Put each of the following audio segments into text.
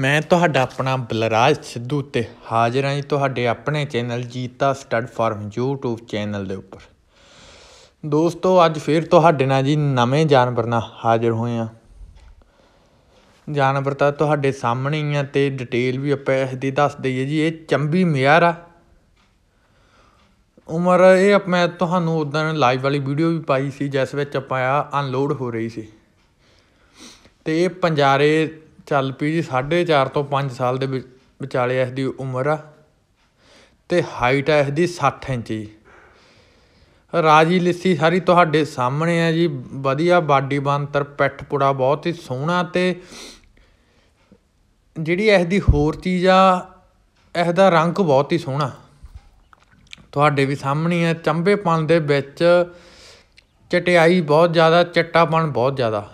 ਮੈਂ ਤੁਹਾਡਾ ਆਪਣਾ ਬਲਰਾਜ ਸਿੱਧੂ ਤੇ ਹਾਜ਼ਰ ਹਾਂ ਜੀ ਤੁਹਾਡੇ ਆਪਣੇ channel Jeeta stud farm YouTube channel ਦੇ ਉੱਪਰ ਦੋਸਤੋ ਅੱਜ ਫੇਰ ਤੁਹਾਡੇ ਨਾਲ ਜੀ ਨਵੇਂ ਜਾਨਵਰ ਨਾਲ ਹਾਜ਼ਰ ਹੋਏ ਆ ਜਾਨਵਰ ਤਾਂ ਤੁਹਾਡੇ ਸਾਹਮਣੇ ਹੀ ਆ ਤੇ ਡਿਟੇਲ ਵੀ ਆਪਾਂ ਇਸ ਦੀ ਦੱਸ ਦਈਏ ਜੀ ਇਹ ਚੰਬੀ ਮਿਆਰ ਆ ਉਮਰ ਇਹ ਮੈਂ ਤੁਹਾਨੂੰ ਉਦੋਂ ਲਾਈਵ ਵਾਲੀ ਵੀਡੀਓ ਵੀ ਪਾਈ ਸੀ ਜਿਸ ਵਿੱਚ ਆਪਾਂ ਅਨਲੋਡ ਹੋ ਰਹੀ ਸੀ ਤੇ ਇਹ ਪੰਜਾਰੇ ਚੱਲ ਪਈ ਜੀ 4.5 ਤੋਂ 5 ਸਾਲ ਦੇ ਵਿਚਾਲੇ ਇਸ ਦੀ ਉਮਰ ਆ ਤੇ ਹਾਈਟ ਆ ਇਸ ਦੀ 60 ਇੰਚ ਜੀ ਰਾਜੀ ਲਿੱਸੀ ਸਾਰੀ ਤੁਹਾਡੇ ਸਾਹਮਣੇ ਆ ਜੀ ਵਧੀਆ ਬਾਡੀ ਬਾਂਤਰ ਪੈਠ ਪੁੜਾ ਬਹੁਤ ਹੀ ਸੋਹਣਾ ਤੇ ਜਿਹੜੀ ਇਸ ਦੀ ਹੋਰ ਚੀਜ਼ ਆ ਇਸ ਦਾ ਰੰਗ ਬਹੁਤ ਹੀ ਸੋਹਣਾ ਤੁਹਾਡੇ ਵੀ ਸਾਹਮਣੇ ਆ ਚੰਬੇਪਨ ਦੇ ਵਿੱਚ ਚਟਿਆਈ ਬਹੁਤ ਜ਼ਿਆਦਾ ਚਿੱਟਾਪਨ ਬਹੁਤ ਜ਼ਿਆਦਾ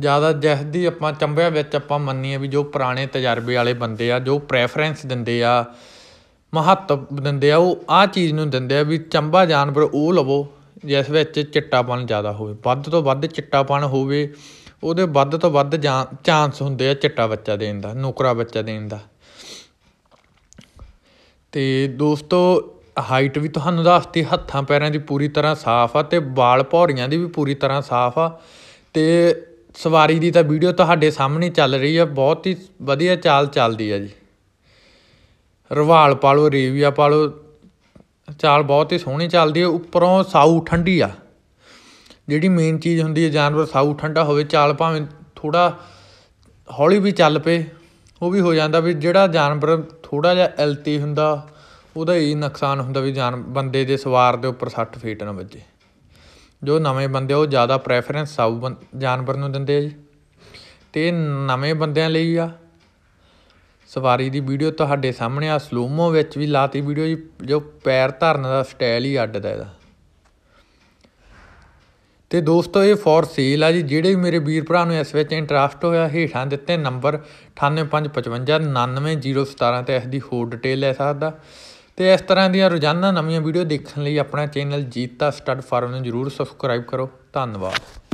ਜ਼ਿਆਦਾ ਜਿਸ ਦੀ ਆਪਾਂ ਚੰਬਿਆਂ ਵਿੱਚ ਆਪਾਂ ਮੰਨੀਏ ਵੀ ਜੋ ਪੁਰਾਣੇ ਤਜਰਬੇ ਵਾਲੇ ਬੰਦੇ ਆ ਜੋ ਪ੍ਰੈਫਰੈਂਸ ਦਿੰਦੇ ਆ ਮਹੱਤਵ ਦਿੰਦੇ ਆ ਉਹ ਆ ਚੀਜ਼ ਨੂੰ ਦਿੰਦੇ ਆ ਵੀ ਚੰਬਾ ਜਾਨਵਰ ਉਹ ਲਵੋ ਜਿਸ ਵਿੱਚ ਚਿੱਟਾਪਣ ਜ਼ਿਆਦਾ ਹੋਵੇ ਵੱਧ ਤੋਂ ਵੱਧ ਚਿੱਟਾਪਣ ਹੋਵੇ ਉਹਦੇ ਵੱਧ ਤੋਂ ਵੱਧ ਚਾਂਸ ਹੁੰਦੇ ਆ ਚਿੱਟਾ ਬੱਚਾ ਦੇਣ ਦਾ ਨੁਕਰਾ ਬੱਚਾ ਦੇਣ ਦਾ ਤੇ ਦੋਸਤੋ ਹਾਈਟ ਵੀ ਤੁਹਾਨੂੰ ਦੱਸਤੀ ਹੱਥਾਂ ਪੈਰਾਂ ਦੀ ਪੂਰੀ ਤਰ੍ਹਾਂ ਸਾਫ਼ ਆ ਤੇ ਵਾਲ ਪੌਰੀਆਂ ਦੀ ਵੀ ਪੂਰੀ ਤਰ੍ਹਾਂ ਸਾਫ਼ ਆ ਤੇ ਸਵਾਰੀ ਦੀ ਤਾਂ ਵੀਡੀਓ ਤੁਹਾਡੇ ਸਾਹਮਣੇ ਚੱਲ ਰਹੀ ਆ ਬਹੁਤ ਹੀ ਵਧੀਆ ਚਾਲ ਚੱਲਦੀ ਆ ਜੀ ਰਵਾਲ ਪਾਲੋ ਰੇਵੀਆ ਪਾਲੋ ਚਾਲ ਬਹੁਤ ਹੀ ਸੋਹਣੀ ਚੱਲਦੀ ਆ ਉੱਪਰੋਂ ਸਾਊ ਠੰਡੀ ਆ ਜਿਹੜੀ ਮੇਨ ਚੀਜ਼ ਹੁੰਦੀ ਹੈ ਜਾਨਵਰ ਸਾਊ ਠੰਡਾ ਹੋਵੇ ਚਾਲ ਭਾਵੇਂ ਥੋੜਾ ਹੌਲੀ ਵੀ ਚੱਲ ਪਏ ਉਹ ਵੀ ਹੋ ਜਾਂਦਾ ਵੀ ਜਿਹੜਾ ਜਾਨਵਰ ਥੋੜਾ ਜਿਹਾ ਐਲਤੀ ਹੁੰਦਾ ਉਹਦਾ ਹੀ ਨੁਕਸਾਨ ਹੁੰਦਾ ਵੀ ਜਾਨ ਬੰਦੇ ਦੇ ਸਵਾਰ ਦੇ ਉੱਪਰ 60 ਫੀਟ ਨਾ ਵੱਜੇ ਜੋ ਨਵੇਂ ਬੰਦੇ ਉਹ ਜ਼ਿਆਦਾ ਪ੍ਰੈਫਰੈਂਸ ਸਭ ਜਾਨਵਰ ਨੂੰ ਦਿੰਦੇ ਆ ਜੀ ਤੇ ਨਵੇਂ ਬੰਦਿਆਂ ਲਈ ਆ ਸਵਾਰੀ ਦੀ ਵੀਡੀਓ ਤੁਹਾਡੇ ਸਾਹਮਣੇ ਆ ਸਲੋਮੋ ਵਿੱਚ ਵੀ ਲਾਤੀ ਵੀਡੀਓ ਜੀ ਜੋ ਪੈਰ ਧਰਨ ਦਾ ਸਟਾਈਲ ਹੀ ਅੱਡ ਦਾ ਇਹਦਾ ਤੇ ਦੋਸਤੋ ਇਹ ਫੋਰ ਸੇਲ ਆ ਜੀ ਜਿਹੜੇ ਵੀ ਮੇਰੇ ਵੀਰ ਭਰਾ ਨੂੰ ਇਸ ਵਿੱਚ ਇੰਟਰਸਟ ਹੋਇਆ ਹੇਠਾਂ ਦਿੱਤੇ ਨੰਬਰ 9855599017 ਤੇ ਇਸ ਦੀ ਹੋਰ ਡਿਟੇਲ ਲੈ ਸਕਦਾ ਤੇ ਇਸ ਤਰ੍ਹਾਂ ਦੀਆਂ ਰੋਜ਼ਾਨਾ ਨਵੀਆਂ ਵੀਡੀਓ ਦੇਖਣ ਲਈ ਆਪਣਾ ਚੈਨਲ ਜੀਤਾ ਸਟੱਡ ਫਾਰਮ ਨੂੰ ਜਰੂਰ ਸਬਸਕ੍ਰਾਈਬ ਕਰੋ ਧੰਨਵਾਦ